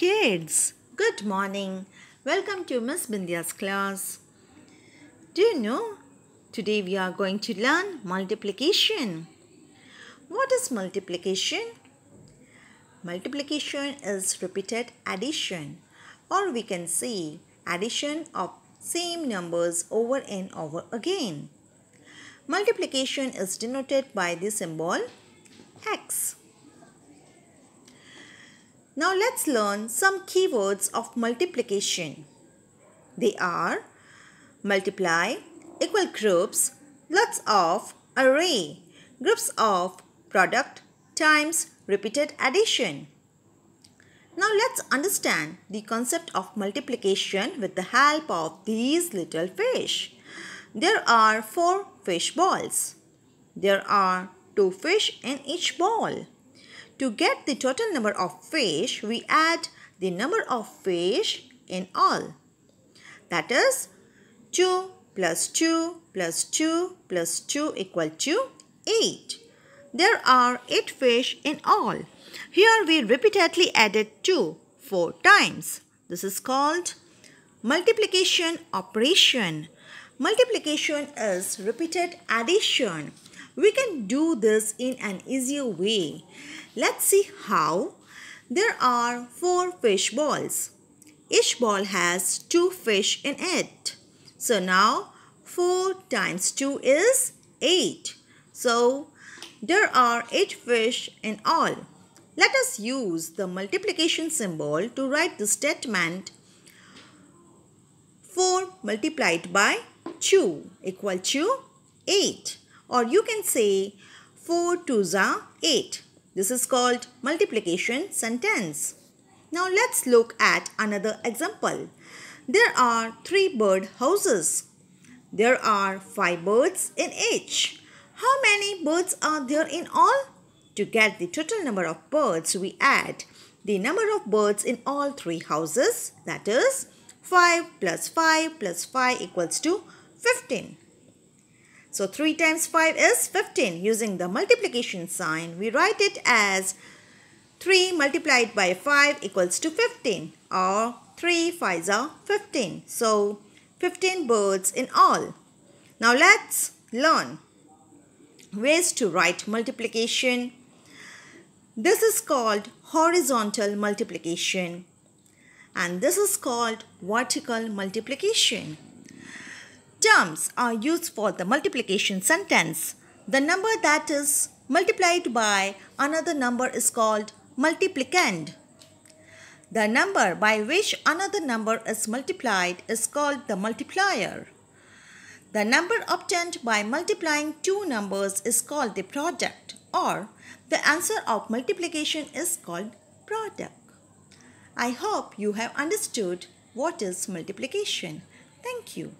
Kids, good morning. Welcome to Miss Bindya's class. Do you know, today we are going to learn multiplication. What is multiplication? Multiplication is repeated addition or we can say addition of same numbers over and over again. Multiplication is denoted by the symbol x. Now let's learn some keywords of multiplication. They are multiply, equal groups, lots of, array, groups of, product, times, repeated addition. Now let's understand the concept of multiplication with the help of these little fish. There are four fish balls. There are two fish in each ball. To get the total number of fish, we add the number of fish in all. That is 2 plus 2 plus 2 plus 2 equal to 8. There are 8 fish in all. Here we repeatedly added 2 4 times. This is called multiplication operation. Multiplication is repeated addition. We can do this in an easier way. Let's see how. There are four fish balls. Each ball has two fish in it. So now 4 times 2 is 8. So there are 8 fish in all. Let us use the multiplication symbol to write the statement 4 multiplied by 2 equal to 8 or you can say 4 twos 8. This is called multiplication sentence. Now let's look at another example. There are three bird houses. There are five birds in each. How many birds are there in all? To get the total number of birds, we add the number of birds in all three houses, that is 5 plus 5 plus 5 equals to 15. So 3 times 5 is 15. Using the multiplication sign, we write it as 3 multiplied by 5 equals to 15 or 3 5s are 15. So 15 birds in all. Now let's learn ways to write multiplication. This is called horizontal multiplication and this is called vertical multiplication. Terms are used for the multiplication sentence. The number that is multiplied by another number is called multiplicand. The number by which another number is multiplied is called the multiplier. The number obtained by multiplying two numbers is called the product or the answer of multiplication is called product. I hope you have understood what is multiplication. Thank you.